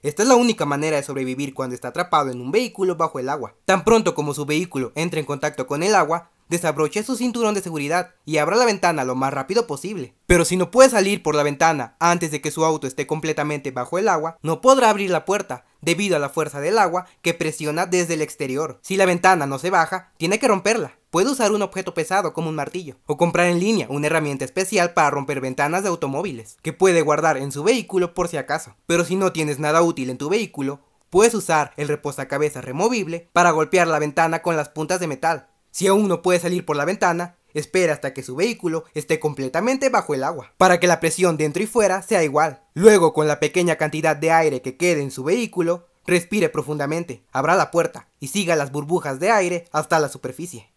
Esta es la única manera de sobrevivir cuando está atrapado en un vehículo bajo el agua. Tan pronto como su vehículo entra en contacto con el agua, Desabroche su cinturón de seguridad y abra la ventana lo más rápido posible. Pero si no puede salir por la ventana antes de que su auto esté completamente bajo el agua, no podrá abrir la puerta debido a la fuerza del agua que presiona desde el exterior. Si la ventana no se baja, tiene que romperla. Puede usar un objeto pesado como un martillo o comprar en línea una herramienta especial para romper ventanas de automóviles que puede guardar en su vehículo por si acaso. Pero si no tienes nada útil en tu vehículo, Puedes usar el reposacabezas removible para golpear la ventana con las puntas de metal si aún no puede salir por la ventana, espera hasta que su vehículo esté completamente bajo el agua, para que la presión dentro y fuera sea igual. Luego, con la pequeña cantidad de aire que quede en su vehículo, respire profundamente, abra la puerta y siga las burbujas de aire hasta la superficie.